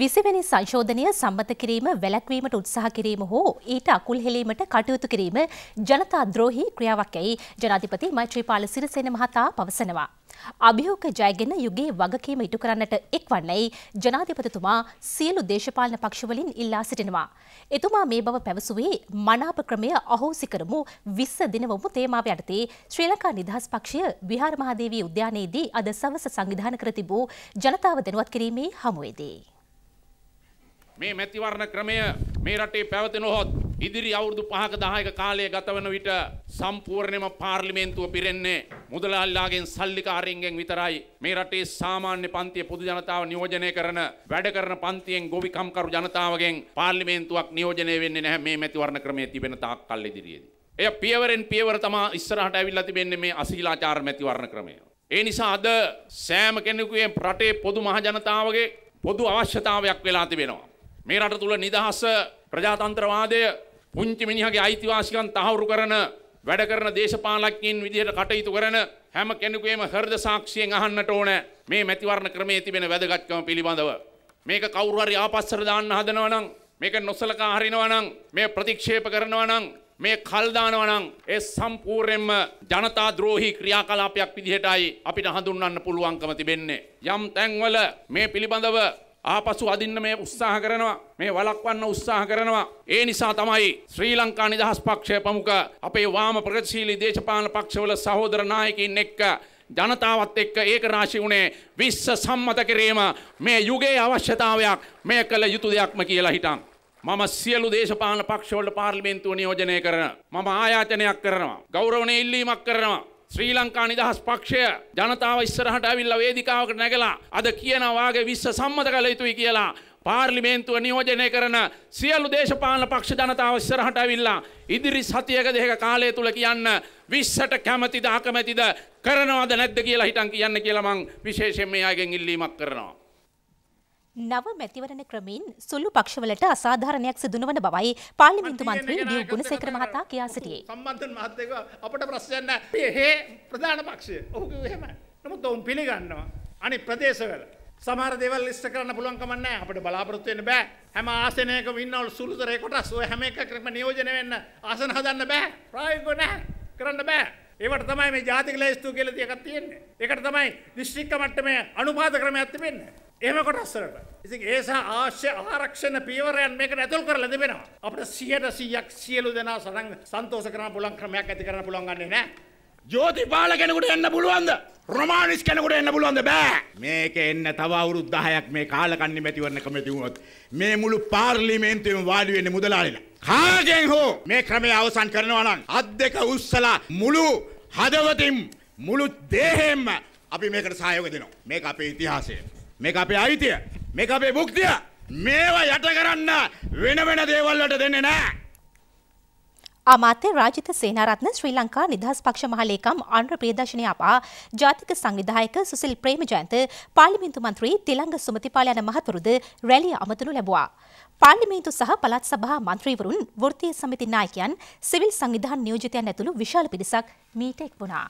විසිවැනි සංශෝධනය සම්බත කිරීම වැලැක්වීමට උත්සාහ කිරීම හෝ ඊට අකුල් හෙලීමට කටයුතු කිරීම ජනතා ද්‍රෝහි ක්‍රියාවක් ඇයි ජනාධිපති මෛත්‍රීපාල සිරිසේන මහතා පවසනවා. අභියෝග ජයගෙන යුගයේ වගකීම ඉටු කරන්නට එක්වන්නයි ජනාධිපතිතුමා සියලු දේශපාලන පක්ෂවලින් ඉල්ලා සිටිනවා. එතුමා මේ බව පැවසුවේ මනාප ක්‍රමය අහෝසි කරමු 20 දිනවම තේමාව යටතේ ශ්‍රී ලංකා නිදහස් පක්ෂය විහාර මහදේවී උද්‍යානයේදී අද සවස සංවිධානය කර තිබූ ජනතාව දැනුවත් කිරීමේ හමුවේදී මේ මැතිවරණ ක්‍රමය මේ රටේ පැවතෙනොහොත් ඉදිරි අවුරුදු 5ක 10ක කාලය ගත වන විට සම්පූර්ණයෙන්ම පාර්ලිමේන්තුව පිරෙන්නේ මුදලාලිලාගෙන් සල්ලිකාරින්ගෙන් විතරයි මේ රටේ සාමාන්‍ය පන්තියේ පොදු ජනතාව නියෝජනය කරන වැඩ කරන පන්තියෙන් ගොවිකම්කරු ජනතාවගෙන් පාර්ලිමේන්තුවක් නියෝජනය වෙන්නේ නැහැ මේ මැතිවරණ ක්‍රමයේ තිබෙන තාක්කල් ඉදිරියේදී. එය පියවරෙන් පියවර තමා ඉස්සරහට ඇවිල්ලා තිබෙන්නේ මේ අශීලාචාර මැතිවරණ ක්‍රමය. ඒ නිසා අද සෑම කෙනෙකුගේ රටේ පොදු මහජනතාවගේ පොදු අවශ්‍යතාවයක් වෙලා තිබෙනවා. මේ රට තුළ නිදහස ප්‍රජාතන්ත්‍රවාදය පුංචි මිනිහගේ අයිතිවාසිකම් තහවුරු කරන වැඩ කරන දේශපාලකයන් විදිහට කටයුතු කරන හැම කෙනෙකුගේම හෘද සාක්ෂියෙන් අහන්නට ඕන මේ මැතිවරණ ක්‍රමයේ තිබෙන වැදගත්කම පිළිබඳව මේක කවුරු හරි ආපස්සට දාන්න හදනවා නම් මේක නොසලකා හරිනවා නම් මේ ප්‍රතික්ෂේප කරනවා නම් මේ කල් දානවා නම් ඒ සම්පූර්ණයෙන්ම ජනතා ද්‍රෝහී ක්‍රියාකලාපයක් විදිහටයි අපිට හඳුන්වන්න පුළුවන්කම තිබෙන්නේ යම් තැන්වල මේ පිළිබඳව ආපසු අදින්න මේ උත්සාහ කරනවා මේ වළක්වන්න උත්සාහ කරනවා ඒ නිසා තමයි ශ්‍රී ලංකා නිදහස් පක්ෂය ප්‍රමුඛ අපේ වාම ප්‍රගතිශීලී දේශපාලන පක්ෂවල සහෝදර නායකයින් එක්ක ජනතාවත් එක්ක ඒක රාශි වුණේ විශ්ව සම්මත කිරීම මේ යුගයේ අවශ්‍යතාවයක් මේ කළ යුතු දෙයක්ම කියලා හිටන් මම සියලු දේශපාලන පක්ෂවලට පාර්ලිමේන්තුව නියෝජනය කරන මම ආයාචනයක් කරනවා ගෞරවණීය ඉල්ලීමක් කරනවා ශ්‍රී ලංකා නිදහස් පක්ෂය ජනතාව ඉස්සරහට ඇවිල්ලා වේදිකාවකට නැගලා අද කියනවාගේ විශ්ව සම්මත කළ යුතුයි කියලා පාර්ලිමේන්තුව නියෝජනය කරන සියලු දේශපාලන පක්ෂ ජනතාව ඉස්සරහට ඇවිල්ලා ඉදිරි සතියක දෙක කාලය තුල කියන්න විශ්සට කැමතිද අකමැතිද කරනවද නැද්ද කියලා හිටන් කියන්න කියලා මං විශේෂයෙන් මේ අයගෙන් ඉල්ලීමක් කරනවා නව මැතිවරණ ක්‍රමින් සුළු පක්ෂවලට අසාධාරණයක් සිදුනවන බවයි පාර්ලිමේන්තු මන්ත්‍රී ඩියු ගුණසේකර මහතා කියා සිටියේ. සම්බන්ධන මහත්තයෙක් අපට ප්‍රශ්නයක් නැහැ. මේ ප්‍රධාන පක්ෂය. ඔහු කිව්වේ එහෙමයි. නමුත් ඔවුන් පිළිගන්නවා. අනිත් ප්‍රදේශවල සමහර දේවල් ඉෂ්ට කරන්න පුළුවන් කමක් නැහැ. අපිට බලාපොරොත්තු වෙන්න බෑ. හැම ආසනයකම ඉන්නවලු සුළුතරේ කොටස්. ඔය හැම එකකම නියෝජනය වෙන්න ආසන හදන්න බෑ. ප්‍රායෝගිකව නැහැ. කරන්න බෑ. ඒවට තමයි මේ ජාතික ලේස්තු කියලා තියකක් තියෙන්නේ. ඒකට තමයි දිස්ත්‍රික්ක මට්ටමේ අනුපාත ක්‍රමයක් තිබෙන්නේ. එහෙම කොටස්සලට. ඉතින් ඒසා ආශ්‍ය ආරක්ෂණ පීවරයන් මේකට ඇතුල් කරලා තිබෙනවා. අපිට 100ට 100ක් සියලු දෙනා සරන් සන්තෝෂ කරන්න පුළුවන් ක්‍රමයක් ඇති කරන්න පුළුවන් ගන්නේ නැහැ. ජෝතිපාල කෙනෙකුට එන්න පුළුවන්ද? රොමානිස් කෙනෙකුට එන්න පුළුවන්ද බෑ. මේක එන්න තව අවුරුදු 10ක් මේ කාලකන්ණි මැතිවරණ කමිටුව වුණොත් මේ මුළු පාර්ලිමේන්තුවේම වාඩි වෙන්නේ මුදලාලිලා. කාගෙන් හෝ මේ ක්‍රමය අවසන් කරනවා නම් අත් දෙක උස්සලා මුළු හදවතින් මුළු දේහෙම අපි මේකට සහයෝගය දෙනවා. මේක අපේ ඉතිහාසය. මේක අපේ අයිතිය. මේක අපේ භුක්තිය. මේවා යට කරන්න වෙන වෙන දේවල් වලට දෙන්නේ නැහැ. අමාත්‍ය රාජිත සේනාරත්න ශ්‍රී ලංකා නිදහස් පක්ෂ මහලේකම් අනුර ප්‍රියදර්ශනී අපා ජාතික සංවිධායක සුසිල් ප්‍රේමජයන්ත පාර්ලිමේන්තු මන්ත්‍රී තිලංග සුමතිපාල යන මහතුරුද රැලිය අමතනු ලැබුවා. පාර්ලිමේන්තු සහ පළාත් සභා මන්ත්‍රීවරුන් වෘත්තීය සමිති නායකයන් සිවිල් සංවිධාන නියෝජිතයන් ඇතුළු විශාල පිරිසක් මීට එක් වුණා.